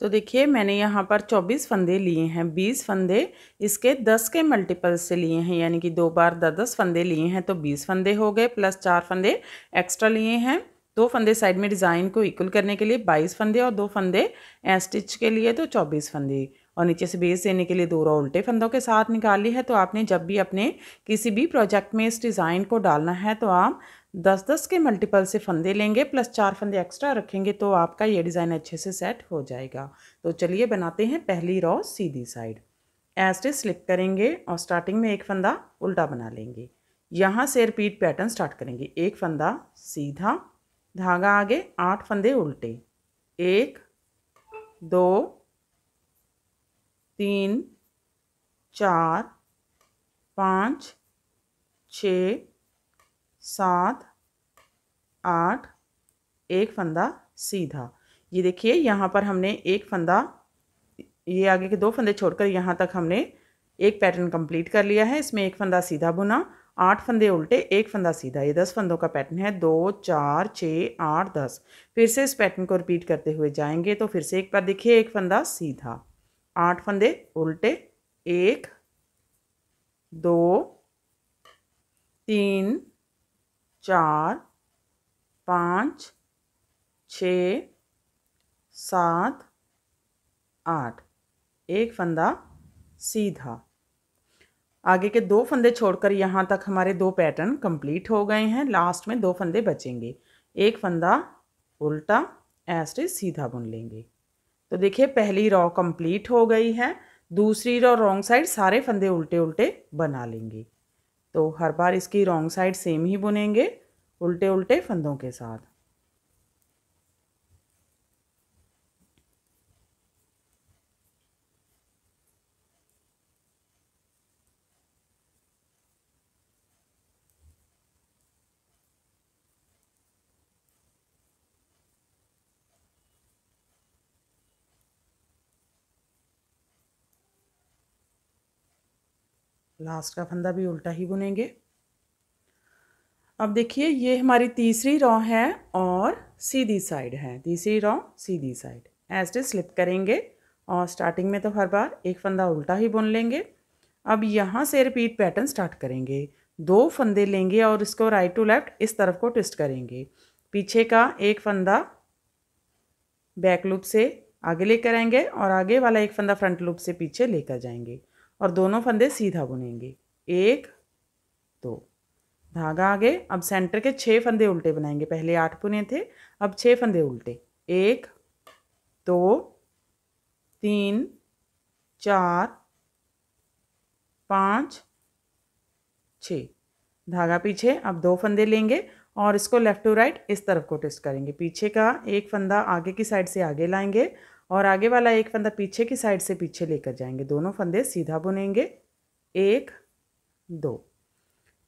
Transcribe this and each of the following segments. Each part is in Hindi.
तो देखिए मैंने यहाँ पर 24 फंदे लिए हैं 20 फंदे इसके 10 के मल्टीपल से लिए हैं यानी कि दो बार दस दस फंदे लिए हैं तो 20 फंदे हो गए प्लस चार फंदे एक्स्ट्रा लिए हैं दो फंदे साइड में डिज़ाइन को इक्वल करने के लिए 22 फंदे और दो फंदे स्टिच के लिए तो 24 फंदे और नीचे से बेस देने के लिए दो रो उल्टे फंदों के साथ निकाली है तो आपने जब भी अपने किसी भी प्रोजेक्ट में इस डिज़ाइन को डालना है तो आप दस दस के मल्टीपल से फंदे लेंगे प्लस चार फंदे एक्स्ट्रा रखेंगे तो आपका ये डिज़ाइन अच्छे से सेट हो जाएगा तो चलिए बनाते हैं पहली रॉ सीधी साइड एस्टे स्लिप करेंगे और स्टार्टिंग में एक फंदा उल्टा बना लेंगे यहाँ से रिपीट पैटर्न स्टार्ट करेंगे एक फंदा सीधा धागा आगे आठ फंदे उल्टे एक दो तीन चार पाँच छ सात आठ एक फंदा सीधा ये देखिए यहाँ पर हमने एक फंदा ये आगे के दो फंदे छोड़कर यहाँ तक हमने एक पैटर्न कंप्लीट कर लिया है इसमें एक फंदा सीधा बुना आठ फंदे उल्टे एक फंदा सीधा ये दस फंदों का पैटर्न है दो चार छः आठ दस फिर से इस पैटर्न को रिपीट करते हुए जाएंगे तो फिर से एक बार देखिए एक फंदा सीधा आठ फंदे उल्टे एक दो तीन चार पाँच छ सात आठ एक फंदा सीधा आगे के दो फंदे छोड़कर यहाँ तक हमारे दो पैटर्न कंप्लीट हो गए हैं लास्ट में दो फंदे बचेंगे एक फंदा उल्टा ऐसे सीधा बुन लेंगे तो देखिए पहली रॉ कंप्लीट हो गई है दूसरी रॉ रॉन्ग साइड सारे फंदे उल्टे उल्टे बना लेंगे तो हर बार इसकी रॉन्ग साइड सेम ही बुनेंगे उल्टे उल्टे फंदों के साथ लास्ट का फंदा भी उल्टा ही बुनेंगे अब देखिए ये हमारी तीसरी रॉ है और सीधी साइड है तीसरी रॉ सीधी साइड एज इज स्लिप करेंगे और स्टार्टिंग में तो हर बार एक फंदा उल्टा ही बुन लेंगे अब यहाँ से रिपीट पैटर्न स्टार्ट करेंगे दो फंदे लेंगे और इसको राइट टू लेफ्ट इस तरफ को ट्विस्ट करेंगे पीछे का एक फंदा बैक लूप से आगे लेकर आएंगे और आगे वाला एक फंदा फ्रंट लूप से पीछे लेकर जाएंगे और दोनों फंदे सीधा बुनेंगे एक दो धागा आगे अब सेंटर के छः फंदे उल्टे बनाएंगे पहले आठ बुने थे अब छः फंदे उल्टे एक दो तीन चार पाँच छ धागा पीछे अब दो फंदे लेंगे और इसको लेफ़्ट टू राइट इस तरफ को ट्विस्ट करेंगे पीछे का एक फंदा आगे की साइड से आगे लाएंगे और आगे वाला एक फंदा पीछे की साइड से पीछे लेकर जाएंगे दोनों फंदे सीधा बुनेंगे एक दो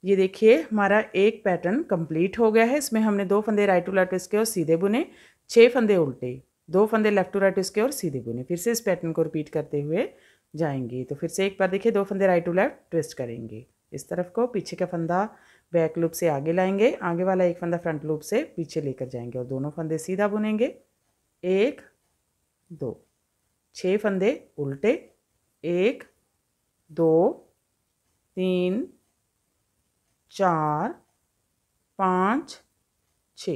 ये देखिए हमारा एक पैटर्न कंप्लीट हो गया है इसमें हमने दो फंदे राइट टू लेफ्ट इसके और सीधे बुने छः फंदे उल्टे दो फंदे लेफ्ट टू राइट इसके और सीधे बुने फिर से इस पैटर्न को रिपीट करते हुए जाएंगे तो फिर से एक बार देखिए दो फंदे राइट टू लेफ्ट ट्विस्ट करेंगे इस तरफ को पीछे का फंदा बैक लूप से आगे लाएंगे आगे वाला एक फंदा फ्रंट लूप से पीछे लेकर जाएंगे और दोनों फंदे सीधा बुनेंगे एक दो छः फंदे उल्टे एक दो तीन चार पाँच छ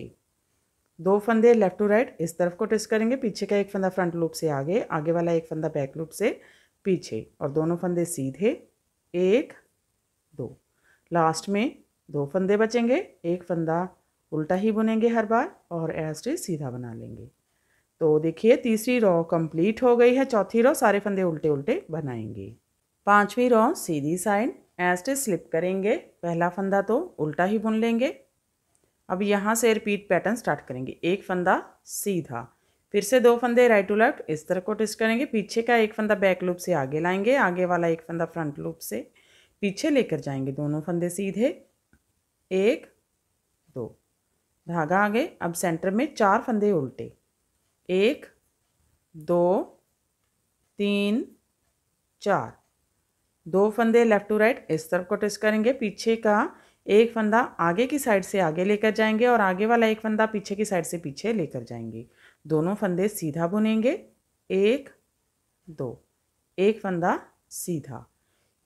दो फंदे लेफ्ट टू राइट इस तरफ को टेस्ट करेंगे पीछे का एक फंदा फ्रंट लूप से आगे आगे वाला एक फंदा बैक लूप से पीछे और दोनों फंदे सीधे एक दो लास्ट में दो फंदे बचेंगे एक फंदा उल्टा ही बुनेंगे हर बार और एस्ट्री सीधा बना लेंगे तो देखिए तीसरी रॉ कंप्लीट हो गई है चौथी रॉ सारे फंदे उल्टे उल्टे बनाएंगे पांचवी रॉ सीधी साइड एज टे स्लिप करेंगे पहला फंदा तो उल्टा ही बुन लेंगे अब यहाँ से रिपीट पैटर्न स्टार्ट करेंगे एक फंदा सीधा फिर से दो फंदे राइट टू लेफ्ट इस तरह को ट्विस्ट करेंगे पीछे का एक फंदा बैक लूप से आगे लाएंगे आगे वाला एक फंदा फ्रंट लूप से पीछे लेकर जाएंगे दोनों फंदे सीधे एक दो धागा आगे अब सेंटर में चार फंदे उल्टे एक दो तीन चार दो फंदे लेफ़्ट टू राइट इस तरफ को ट्विस्ट करेंगे पीछे का एक फंदा आगे की साइड से आगे लेकर जाएंगे और आगे वाला एक फंदा पीछे की साइड से पीछे लेकर जाएंगे दोनों फंदे सीधा बुनेंगे एक दो एक फंदा सीधा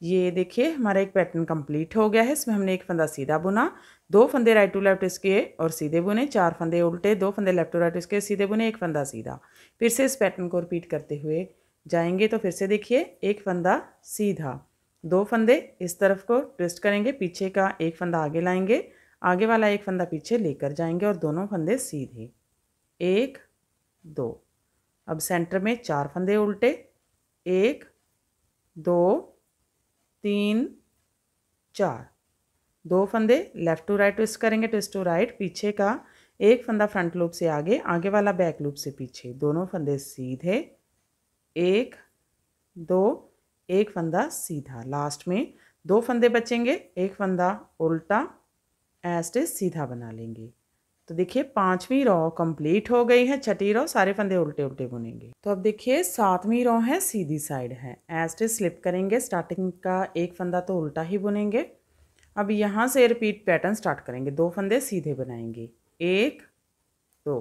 ये देखिए हमारा एक पैटर्न कंप्लीट हो गया है इसमें हमने एक फंदा सीधा बुना दो फंदे राइट टू लेफ्ट इसके और सीधे बुने चार फंदे उल्टे दो फंदे लेफ्ट टू राइट इसके सीधे बुने एक फंदा सीधा फिर से इस पैटर्न को रिपीट करते हुए जाएंगे तो फिर से देखिए एक फंदा सीधा दो फंदे इस तरफ को ट्विस्ट करेंगे पीछे का एक फंदा आगे लाएंगे आगे वाला एक फंदा पीछे लेकर जाएंगे और दोनों फंदे सीधे एक दो अब सेंटर में चार फंदे उल्टे एक दो तीन चार दो फंदे लेफ़्ट टू राइट ट्विस्ट करेंगे ट्विस्ट टू राइट पीछे का एक फंदा फ्रंट लूप से आगे आगे वाला बैक लूप से पीछे दोनों फंदे सीधे एक दो एक फंदा सीधा लास्ट में दो फंदे बचेंगे एक फंदा उल्टा एस्टे सीधा बना लेंगे तो देखिए पांचवी रॉ कंप्लीट हो गई है छठी रॉ सारे फंदे उल्टे उल्टे बुनेंगे तो अब देखिए सातवीं रॉ है सीधी साइड है एस्टे स्लिप करेंगे स्टार्टिंग का एक फंदा तो उल्टा ही बुनेंगे अब यहाँ से रिपीट पैटर्न स्टार्ट करेंगे दो फंदे सीधे बनाएंगे एक दो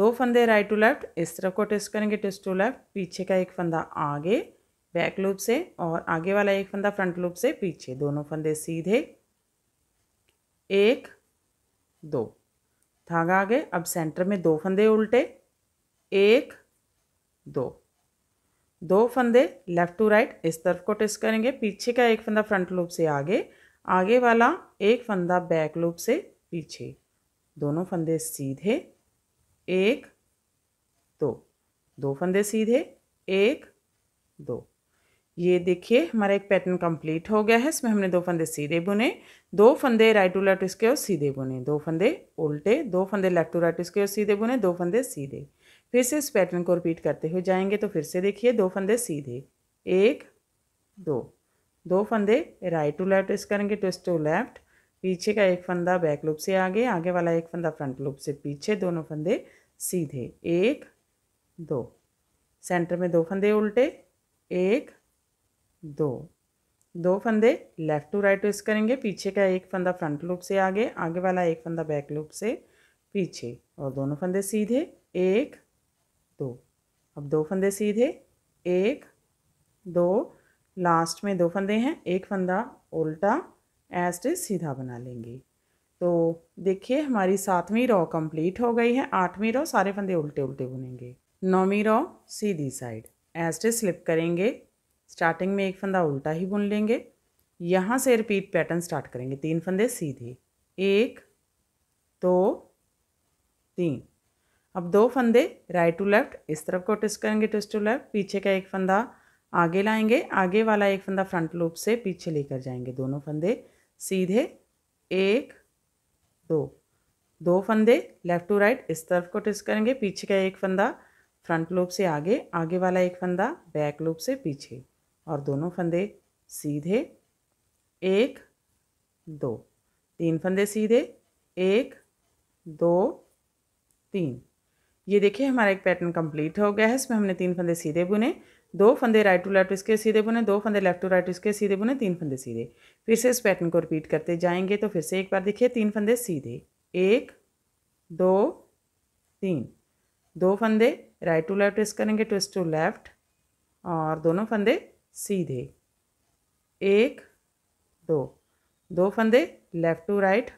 दो फंदे राइट टू लेफ्ट इस तरफ को ट्विस्ट करेंगे ट्विस्ट टू लेफ्ट पीछे का एक फंदा आगे बैक लूप से और आगे वाला एक फंदा फ्रंट लूप से पीछे दोनों फंदे सीधे एक दो धागा आगे अब सेंटर में दो फंदे उल्टे एक दो दो फंदे लेफ्ट टू राइट इस तरफ को ट्विस्ट करेंगे पीछे का एक फंदा फ्रंट लूप से आगे आगे वाला एक फंदा बैक लूप से पीछे दोनों फंदे सीधे एक दो दो फंदे सीधे एक दो ये देखिए हमारा एक पैटर्न कंप्लीट हो गया है इसमें हमने दो फंदे सीधे बुने दो फंदे राइट टू लेफ्ट इसके और सीधे बुने दो फंदे उल्टे दो फंदे लेफ्ट टू राइट इसके और सीधे बुने दो फंदे सीधे फिर से इस पैटर्न को रिपीट करते हुए जाएंगे तो फिर से देखिए दो फंदे सीधे एक दो दो फंदे राइट टू लेफ्ट ट्विस्ट करेंगे ट्विस्ट टू लेफ्ट पीछे का एक फंदा बैक लूप से आगे आगे वाला एक फंदा फ्रंट लूप से पीछे दोनों फंदे सीधे एक दो सेंटर में दो फंदे उल्टे एक दो दो फंदे लेफ़्ट टू राइट ट्विस्ट करेंगे पीछे का एक फंदा फ्रंट लूप से आगे आगे वाला एक फंदा बैक लूप से पीछे और दोनों फंदे सीधे एक दो अब दो फंदे सीधे एक दो लास्ट में दो फंदे हैं एक फंदा उल्टा एस्ट सीधा बना लेंगे तो देखिए हमारी सातवीं रो कंप्लीट हो गई है आठवीं रो सारे फंदे उल्टे उल्टे बुनेंगे नौवीं रो सीधी साइड एस्ट स्लिप करेंगे स्टार्टिंग में एक फंदा उल्टा ही बुन लेंगे यहाँ से रिपीट पैटर्न स्टार्ट करेंगे तीन फंदे सीधे एक दो तीन अब दो फंदे राइट टू लेफ्ट इस तरफ को ट्विस्ट करेंगे ट्विस्ट टू लेफ्ट पीछे का एक फंदा आगे लाएंगे आगे वाला एक फंदा फ्रंट लूप से पीछे लेकर जाएंगे दोनों फंदे सीधे एक दो तो दो फंदे लेफ़्ट टू राइट इस तरफ को ट्विस्ट करेंगे पीछे का एक फंदा फ्रंट लूप से आगे आगे वाला एक फंदा बैक लूप से पीछे और दोनों फंदे सीधे एक दो तीन फंदे सीधे एक दो तीन ये देखिए हमारा एक पैटर्न कंप्लीट हो गया है इसमें हमने तीन फंदे सीधे बुने दो फंदे राइट टू लेफ्ट इसके सीधे बुने दो फंदे लेफ्ट टू राइट इसके सीधे बुने तीन फंदे सीधे फिर से इस पैटर्न को रिपीट करते जाएंगे तो फिर से एक बार देखिए तीन फंदे सीधे एक दो तीन दो फंदे राइट टू लेफ्ट ट्विस्ट करेंगे ट्विस्ट टू लेफ्ट और दोनों फंदे सीधे एक दो दो फंदे लेफ्ट टू राइट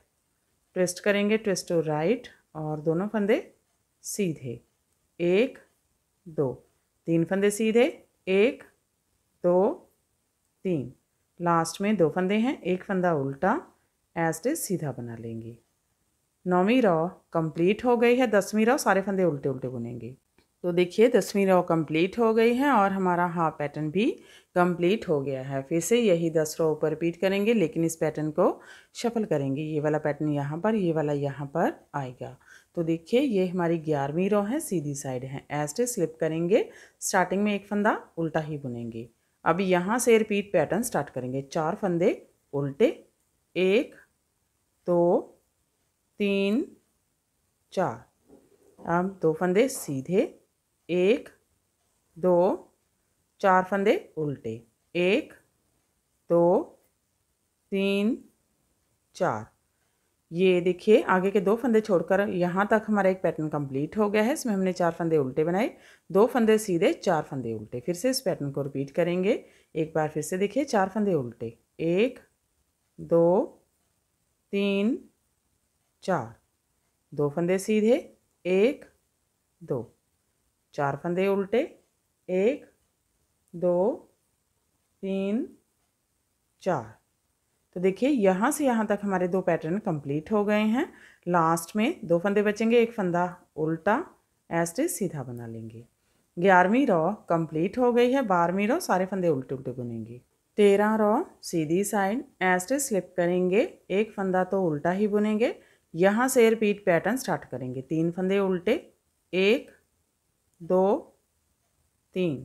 ट्विस्ट करेंगे ट्विस्ट टू राइट और दोनों फंदे सीधे एक दो तीन फंदे सीधे एक दो तीन लास्ट में दो फंदे हैं एक फंदा उल्टा एस्टे सीधा बना लेंगे नौवीं रॉ कंप्लीट हो गई है दसवीं रॉ सारे फंदे उल्टे उल्टे बुनेंगे तो देखिए दसवीं रॉ कंप्लीट हो गई है और हमारा हाफ पैटर्न भी कंप्लीट हो गया है फिर से यही दस रॉ ऊपर रिपीट करेंगे लेकिन इस पैटर्न को शफल करेंगे ये वाला पैटर्न यहाँ पर ये वाला यहाँ पर आएगा तो देखिए ये हमारी ग्यारहवीं रो है सीधी साइड है ऐसे स्लिप करेंगे स्टार्टिंग में एक फंदा उल्टा ही बुनेंगे अब यहाँ से रिपीट पैटर्न स्टार्ट करेंगे चार फंदे उल्टे एक दो तीन चार अब दो फंदे सीधे एक दो चार फंदे उल्टे एक दो तीन चार ये देखिए आगे के दो फंदे छोड़कर यहाँ तक हमारा एक पैटर्न कंप्लीट हो गया है इसमें हमने चार फंदे उल्टे बनाए दो फंदे सीधे चार फंदे उल्टे फिर से इस पैटर्न को रिपीट करेंगे एक बार फिर से देखिए चार फंदे उल्टे एक दो तीन चार दो फंदे सीधे एक दो चार फंदे उल्टे एक दो तीन चार तो देखिए यहाँ से यहाँ तक हमारे दो पैटर्न कंप्लीट हो गए हैं लास्ट में दो फंदे बचेंगे एक फंदा उल्टा ऐसे सीधा बना लेंगे ग्यारहवीं रॉ कंप्लीट हो गई है बारहवीं रॉ सारे फंदे उल्टे उल्टे बुनेंगे तेरह रॉ सीधी साइड ऐसे स्लिप करेंगे एक फंदा तो उल्टा ही बुनेंगे यहाँ से रिपीट पैटर्न स्टार्ट करेंगे तीन फंदे उल्टे एक दो तीन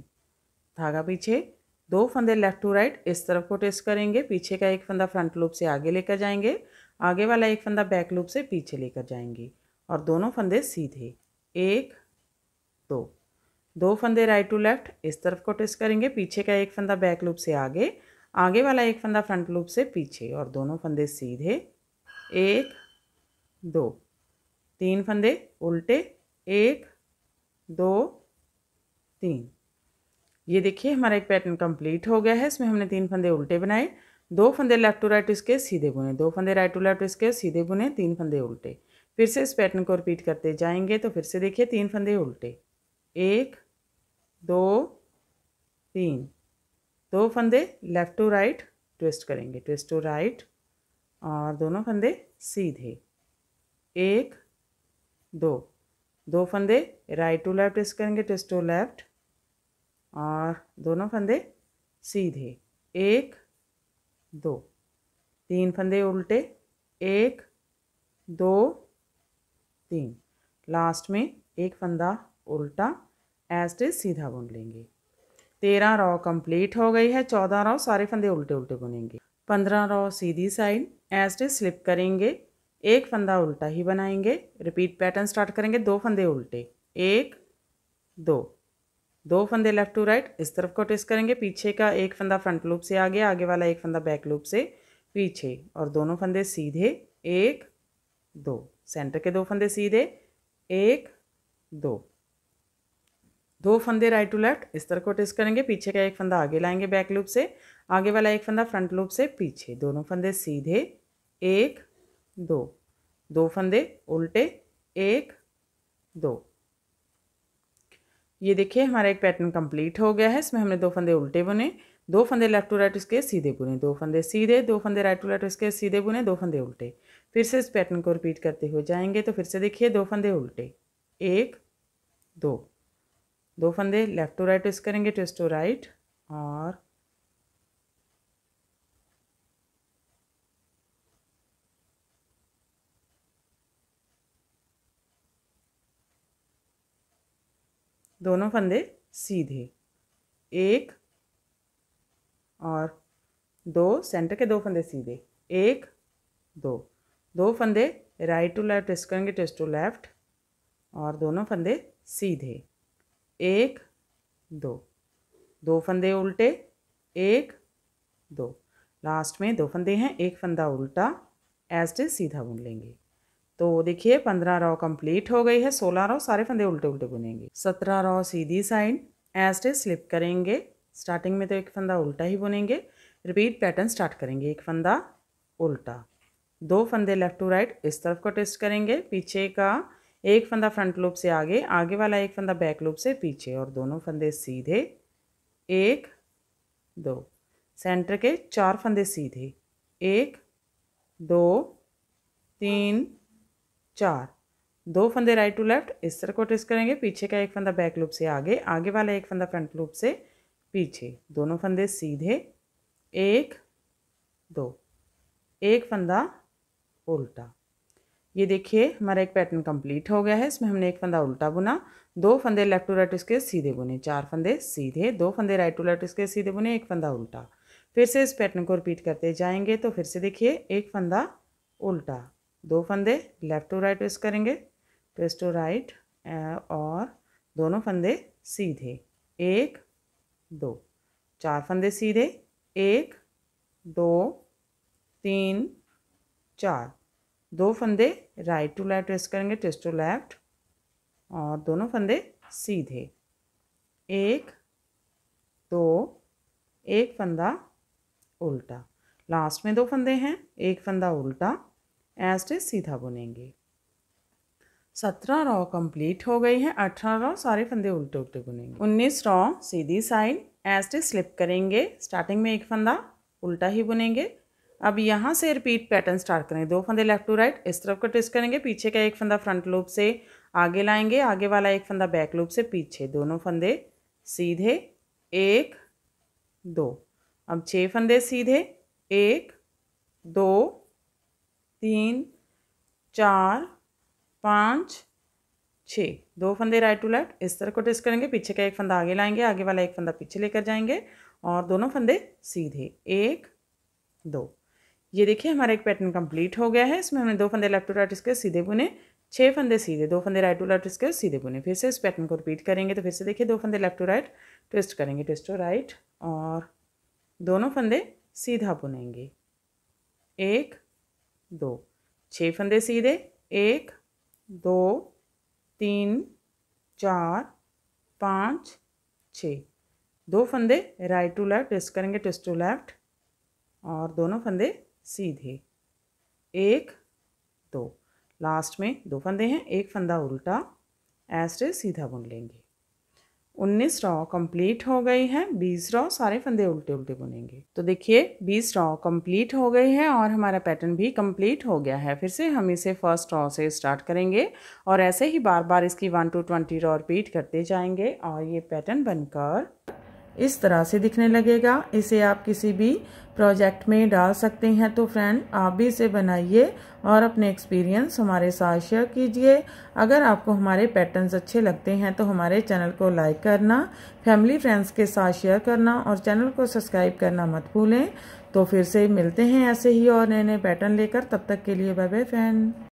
धागा पीछे दो फंदे लेफ़्ट टू राइट इस तरफ को टेस्ट करेंगे पीछे का एक फंदा फ्रंट लूप से आगे लेकर जाएंगे आगे वाला एक फंदा बैक लूप से पीछे लेकर जाएंगे और दोनों फंदे सीधे एक दो दो फंदे राइट टू लेफ्ट इस तरफ को टेस्ट करेंगे पीछे का एक फंदा बैक लूप से आगे आगे वाला एक फंदा फ्रंट लूप से पीछे और दोनों फंदे सीधे एक दो तीन फंदे उल्टे एक दो तीन ये देखिए हमारा एक पैटर्न कंप्लीट हो गया है इसमें हमने तीन फंदे उल्टे बनाए दो फंदे लेफ्ट टू राइट इसके सीधे बुने दो फंदे राइट टू लेफ्ट इसके सीधे बुने तीन फंदे उल्टे फिर से इस पैटर्न को रिपीट करते जाएंगे तो फिर से देखिए तीन फंदे उल्टे एक दो तीन दो फंदे लेफ़्ट टू राइट ट्विस्ट करेंगे ट्विस्ट टू राइट और दोनों फंदे सीधे एक दो दो फंदे राइट टू लेफ़्ट ट्विस्ट करेंगे ट्विस्ट टू लेफ़्ट और दोनों फंदे सीधे एक दो तीन फंदे उल्टे एक दो तीन लास्ट में एक फंदा उल्टा एस्ट सीधा बुन लेंगे तेरह रॉ कंप्लीट हो गई है चौदह रॉ सारे फंदे उल्टे उल्टे बुनेंगे पंद्रह रॉ सीधी साइड एस्ट स्लिप करेंगे एक फंदा उल्टा ही बनाएंगे रिपीट पैटर्न स्टार्ट करेंगे दो फंदे उल्टे एक दो दो फंदे लेफ्ट टू राइट इस तरफ को ट्विस्ट करेंगे पीछे का एक फंदा फ्रंट लूप से आगे आगे वाला एक फंदा बैक लूप से पीछे और दोनों फंदे सीधे एक दो सेंटर के दो फंदे सीधे एक दो दो फंदे राइट टू लेफ्ट इस तरफ को ट्विस्ट करेंगे पीछे का एक फंदा आगे लाएंगे बैक लूप से आगे वाला एक फंदा फ्रंट लूप से पीछे दोनों फंदे सीधे एक दो दो फंदे उल्टे एक दो ये देखिए हमारा एक पैटर्न कंप्लीट हो गया है इसमें हमने दो फंदे उल्टे बुने दो फंदे लेफ्ट टू राइट इसके सीधे बुने दो फंदे सीधे दो फंदे राइट टू लेफ्ट इसके सीधे बुने दो फंदे उल्टे फिर से इस पैटर्न को रिपीट करते हुए जाएंगे तो फिर से देखिए दो फंदे उल्टे एक दो दो फंदे लेफ्ट टू राइट ट्विस्ट करेंगे ट्विस्ट टू राइट और दोनों फंदे सीधे एक और दो सेंटर के दो फंदे सीधे एक दो दो फंदे राइट टू लेफ्ट ट्विस्ट करेंगे ट्विस्ट टू लेफ्ट और दोनों फंदे सीधे एक दो दो फंदे उल्टे एक दो लास्ट में दो फंदे हैं एक फंदा उल्टा एज सीधा बुन लेंगे तो देखिए पंद्रह रॉ कंप्लीट हो गई है सोलह रॉ सारे फंदे उल्टे उल्टे बुनेंगे सत्रह रॉ सीधी साइड एस्टे स्लिप करेंगे स्टार्टिंग में तो एक फंदा उल्टा ही बुनेंगे रिपीट पैटर्न स्टार्ट करेंगे एक फंदा उल्टा दो फंदे लेफ़्ट टू राइट इस तरफ को टेस्ट करेंगे पीछे का एक फंदा फ्रंट लूप से आगे आगे वाला एक फंदा बैक लूप से पीछे और दोनों फंदे सीधे एक दो सेंटर के चार फंदे सीधे एक दो तीन चार दो फंदे राइट टू लेफ्ट इस तरह को ट्विस्ट करेंगे पीछे का एक फंदा बैक लूप से आगे आगे वाला एक फंदा फ्रंट लूप से पीछे दोनों फंदे सीधे एक दो एक फंदा उल्टा ये देखिए हमारा एक पैटर्न कंप्लीट हो गया है इसमें हमने एक फंदा उल्टा बुना दो फंदे लेफ्ट टू राइट इसके सीधे बुने चार फंदे सीधे दो फंदे राइट टू लेफ्ट इसके सीधे बुने एक फंदा उल्टा फिर से इस पैटर्न को रिपीट करते जाएंगे तो फिर से देखिए एक फंदा उल्टा दो फंदे लेफ़्ट टू राइट ट्विस्ट करेंगे ट्विस्ट टू राइट और दोनों फंदे सीधे एक दो चार फंदे सीधे एक दो तीन चार दो फंदे राइट टू लेफ्ट ट्विस्ट करेंगे ट्विस्ट टू लेफ्ट और दोनों फंदे सीधे एक दो एक फंदा उल्टा लास्ट में दो फंदे हैं एक फंदा उल्टा एज सीधा बुनेंगे सत्रह रॉ कंप्लीट हो गई है अठारह रॉ सारे फंदे उल्टे उल्टे बुनेंगे उन्नीस रॉ सीधी साइड एज स्लिप करेंगे स्टार्टिंग में एक फंदा उल्टा ही बुनेंगे अब यहाँ से रिपीट पैटर्न स्टार्ट करेंगे दो फंदे लेफ्ट टू राइट इस तरफ को ट्विस्ट करेंगे पीछे का एक फंदा फ्रंट लूप से आगे लाएंगे आगे वाला एक फंदा बैक लूप से पीछे दोनों फंदे सीधे एक दो अब छः फंदे सीधे एक दो तीन चार पाँच छः दो फंदे राइट टू लेफ्ट इस तरह को ट्विस्ट करेंगे पीछे का एक फंदा आगे लाएंगे आगे वाला एक फंदा पीछे लेकर जाएंगे और दोनों फंदे सीधे एक दो ये देखिए हमारा एक पैटर्न कंप्लीट हो गया है इसमें हमने दो फंदे लेफ्ट टू राइट इसके सीधे बुने छः फंदे सीधे दो फंदे राइट टू लेफ्ट इसके सीधे बुने फिर से इस पैटर्न को रिपीट करेंगे तो फिर से देखिए दो फंदे लेफ्ट टू राइट ट्विस्ट करेंगे ट्विस्ट टू राइट और दोनों फंदे सीधा बुनेंगे एक दो छः फंदे सीधे एक दो तीन चार पाँच छ दो फंदे राइट टू लेफ्ट ट्विस्ट करेंगे ट्विस्ट टू लेफ्ट और दोनों फंदे सीधे एक दो लास्ट में दो फंदे हैं एक फंदा उल्टा ऐसे सीधा बुन लेंगे उन्नीस रॉ कंप्लीट हो गई है बीस रॉ सारे फंदे उल्टे उल्टे बुनेंगे तो देखिए बीस रॉ कंप्लीट हो गई है और हमारा पैटर्न भी कंप्लीट हो गया है फिर से हम इसे फर्स्ट रॉ से स्टार्ट करेंगे और ऐसे ही बार बार इसकी one to twenty row repeat करते जाएंगे और ये पैटर्न बनकर इस तरह से दिखने लगेगा इसे आप किसी भी प्रोजेक्ट में डाल सकते हैं तो फ्रेंड आप भी इसे बनाइए और अपने एक्सपीरियंस हमारे साथ शेयर कीजिए अगर आपको हमारे पैटर्न्स अच्छे लगते हैं तो हमारे चैनल को लाइक करना फैमिली फ्रेंड्स के साथ शेयर करना और चैनल को सब्सक्राइब करना मत भूलें तो फिर से मिलते हैं ऐसे ही और नए नए पैटर्न लेकर तब तक के लिए बाय बाय फ्रेंड